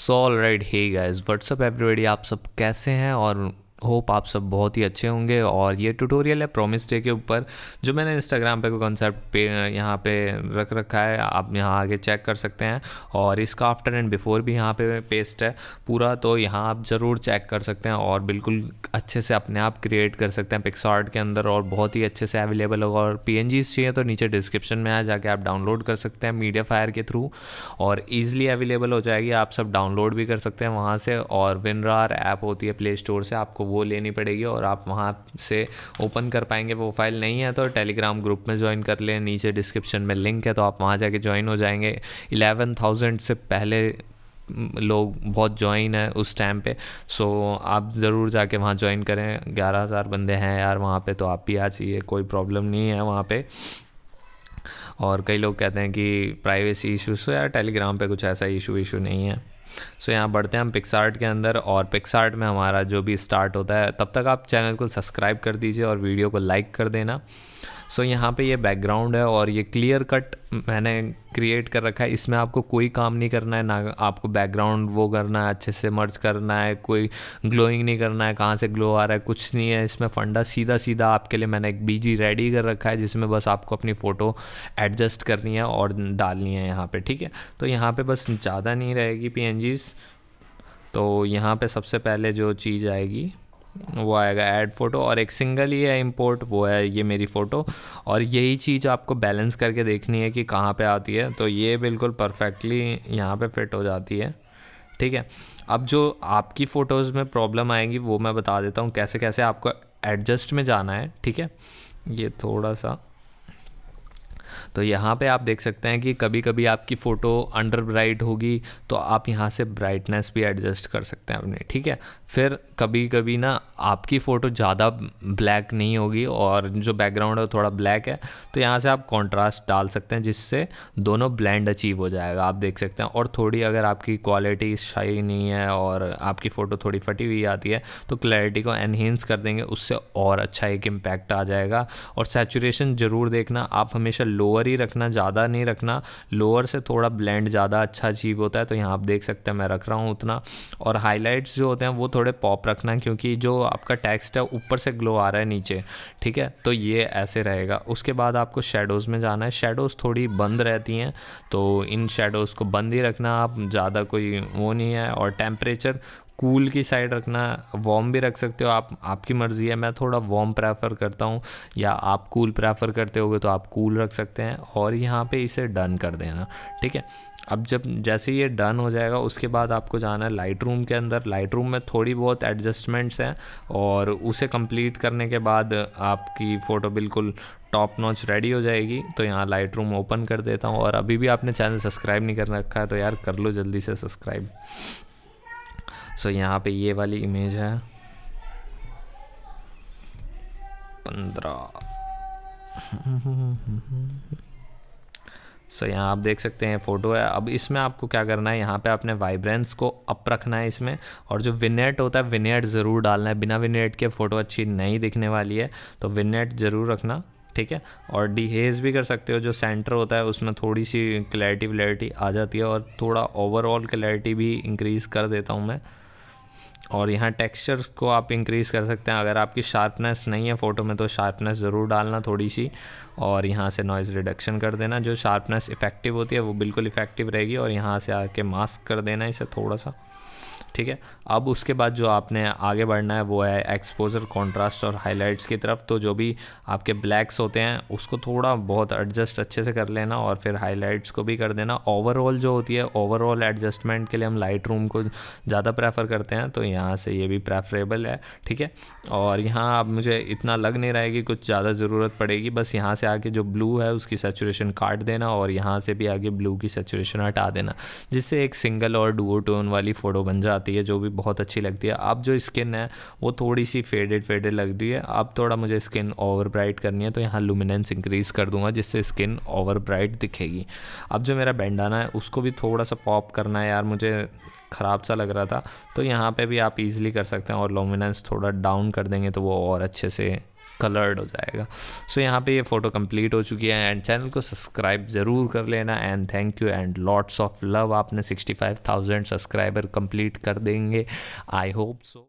सो all right hi guys what's up everybody आप सब कैसे हैं और होप आप सब बहुत ही अच्छे होंगे और ये ट्यूटोरियल है प्रोमिस डे के ऊपर जो मैंने इंस्टाग्राम पे कोई कॉन्सेप्ट पे यहाँ पे रख रखा है आप यहाँ आगे चेक कर सकते हैं और इसका आफ्टर एंड बिफोर भी यहाँ पे पेस्ट है पूरा तो यहाँ आप ज़रूर चेक कर सकते हैं और बिल्कुल अच्छे से अपने आप क्रिएट कर सकते हैं पिक्सार्ट के अंदर और बहुत ही अच्छे से अवेलेबल होगा और पी चाहिए तो नीचे डिस्क्रिप्शन में आ जाके आप डाउनलोड कर सकते हैं मीडिया फायर के थ्रू और ईजिली अवेलेबल हो जाएगी आप सब डाउनलोड भी कर सकते हैं वहाँ से और विनरार ऐप होती है प्ले स्टोर से आपको वो लेनी पड़ेगी और आप वहाँ से ओपन कर पाएंगे वो फाइल नहीं है तो टेलीग्राम ग्रुप में ज्वाइन कर लें नीचे डिस्क्रिप्शन में लिंक है तो आप वहाँ जाके ज्वाइन हो जाएंगे इलेवन थाउजेंड से पहले लोग बहुत ज्वाइन है उस टाइम पे सो आप ज़रूर जाके वहाँ ज्वाइन करें ग्यारह हज़ार बंदे हैं यार वहाँ पे तो आप भी आ चाहिए कोई प्रॉब्लम नहीं है वहाँ पे और कई लोग कहते हैं कि प्राइवेसी इशूज़ तो यार टेलीग्राम पे कुछ ऐसा इशू इशू नहीं है सो so, यहाँ बढ़ते हैं हम पिक्सार्ट के अंदर और पिक्सार्ट में हमारा जो भी स्टार्ट होता है तब तक आप चैनल को सब्सक्राइब कर दीजिए और वीडियो को लाइक कर देना सो so, यहाँ पे ये बैकग्राउंड है और ये क्लियर कट मैंने क्रिएट कर रखा है इसमें आपको कोई काम नहीं करना है ना आपको बैकग्राउंड वो करना है अच्छे से मर्ज करना है कोई ग्लोइंग नहीं करना है कहाँ से ग्लो आ रहा है कुछ नहीं है इसमें फंडा सीधा सीधा आपके लिए मैंने एक बीजी रेडी कर रखा है जिसमें बस आपको अपनी फ़ोटो एडजस्ट करनी है और डालनी है यहाँ पर ठीक है तो यहाँ पर बस ज़्यादा नहीं रहेगी पी तो यहाँ पर सबसे पहले जो चीज़ आएगी वो आएगा ऐड फ़ोटो और एक सिंगल ही है इम्पोर्ट वो है ये मेरी फ़ोटो और यही चीज़ आपको बैलेंस करके देखनी है कि कहाँ पे आती है तो ये बिल्कुल परफेक्टली यहाँ पे फिट हो जाती है ठीक है अब जो आपकी फ़ोटोज़ में प्रॉब्लम आएगी वो मैं बता देता हूँ कैसे कैसे आपको एडजस्ट में जाना है ठीक है ये थोड़ा सा तो यहाँ पे आप देख सकते हैं कि कभी कभी आपकी फ़ोटो अंडर ब्राइट होगी तो आप यहाँ से ब्राइटनेस भी एडजस्ट कर सकते हैं अपने ठीक है फिर कभी कभी ना आपकी फ़ोटो ज़्यादा ब्लैक नहीं होगी और जो बैकग्राउंड है थोड़ा ब्लैक है तो यहाँ से आप कॉन्ट्रास्ट डाल सकते हैं जिससे दोनों ब्लैंड अचीव हो जाएगा आप देख सकते हैं और थोड़ी अगर आपकी क्वालिटी शाही नहीं है और आपकी फ़ोटो थोड़ी फटी हुई आती है तो क्लैरिटी को एनहेंस कर देंगे उससे और अच्छा एक इम्पैक्ट आ जाएगा और सेचुरेशन ज़रूर देखना आप हमेशा लोअर ही रखना ज़्यादा नहीं रखना लोअर से थोड़ा ब्लेंड ज़्यादा अच्छा अचीव होता है तो यहाँ आप देख सकते हैं मैं रख रहा हूँ उतना और हाईलाइट्स जो होते हैं वो थोड़े पॉप रखना क्योंकि जो आपका टेक्स्ट है ऊपर से ग्लो आ रहा है नीचे ठीक है तो ये ऐसे रहेगा उसके बाद आपको शेडोज़ में जाना है शेडोज़ थोड़ी बंद रहती हैं तो इन शेडोज़ को बंद ही रखना आप ज़्यादा कोई वो नहीं है और टेम्परेचर कूल की साइड रखना वॉम भी रख सकते हो आप आपकी मर्ज़ी है मैं थोड़ा वार्म प्रेफर करता हूँ या आप कूल प्रेफर करते होगे तो आप कूल रख सकते हैं और यहाँ पे इसे डन कर देना ठीक है अब जब जैसे ये डन हो जाएगा उसके बाद आपको जाना है लाइट रूम के अंदर लाइट रूम में थोड़ी बहुत एडजस्टमेंट्स हैं और उसे कंप्लीट करने के बाद आपकी फ़ोटो बिल्कुल टॉप नॉच रेडी हो जाएगी तो यहाँ लाइट रूम ओपन कर देता हूँ और अभी भी आपने चैनल सब्सक्राइब नहीं कर रखा है तो यार कर लो जल्दी से सब्सक्राइब सो so, यहाँ पे ये वाली इमेज है पंद्रह सो so, यहाँ आप देख सकते हैं फ़ोटो है अब इसमें आपको क्या करना है यहाँ पे आपने वाइब्रेंस को अप रखना है इसमें और जो विनेट होता है विनेट ज़रूर डालना है बिना विनेट के फ़ोटो अच्छी नहीं दिखने वाली है तो विनेट ज़रूर रखना ठीक है और डिहेज भी कर सकते हो जो सेंटर होता है उसमें थोड़ी सी क्लैरिटी व्लैरिटी आ जाती है और थोड़ा ओवरऑल क्लैरिटी भी इंक्रीज़ कर देता हूँ मैं और यहाँ टेक्सचर्स को आप इंक्रीज़ कर सकते हैं अगर आपकी शार्पनेस नहीं है फ़ोटो में तो शार्पनेस ज़रूर डालना थोड़ी सी और यहाँ से नॉइज़ रिडक्शन कर देना जो शार्पनेस इफ़ेक्टिव होती है वो बिल्कुल इफ़ेक्टिव रहेगी और यहाँ से आके मास्क कर देना इसे थोड़ा सा ठीक है अब उसके बाद जो आपने आगे बढ़ना है वो है एक्सपोजर कॉन्ट्रास्ट और हाइलाइट्स की तरफ तो जो भी आपके ब्लैक्स होते हैं उसको थोड़ा बहुत एडजस्ट अच्छे से कर लेना और फिर हाईलाइट्स को भी कर देना ओवरऑल जो होती है ओवरऑल एडजस्टमेंट के लिए हम लाइट रूम को ज़्यादा प्रेफर करते हैं तो यहाँ से ये भी प्रेफरेबल है ठीक है और यहाँ अब मुझे इतना लग नहीं रहा है कि कुछ ज़्यादा ज़रूरत पड़ेगी बस यहाँ से आके जो ब्लू है उसकी सेचुरेशन काट देना और यहाँ से भी आगे ब्लू की सेचुरेशन हटा देना जिससे एक सिंगल और डुओ टोन वाली फ़ोटो बन जाती आती है जो भी बहुत अच्छी लगती है अब जो स्किन है वो थोड़ी सी फेडेड फेडेड लग रही है अब थोड़ा मुझे स्किन ओवर ब्राइट करनी है तो यहाँ लुमिनेंस इंक्रीज़ कर दूंगा जिससे स्किन ओवर ब्राइट दिखेगी अब जो मेरा बैंडाना है उसको भी थोड़ा सा पॉप करना है यार मुझे ख़राब सा लग रहा था तो यहाँ पे भी आप इजीली कर सकते हैं और लोमिनेंस थोड़ा डाउन कर देंगे तो वो और अच्छे से कलर्ड हो जाएगा सो so, यहाँ पे ये फ़ोटो कंप्लीट हो चुकी है एंड चैनल को सब्सक्राइब ज़रूर कर लेना and thank you and lots of love आपने 65,000 सब्सक्राइबर कंप्लीट कर देंगे आई होप सो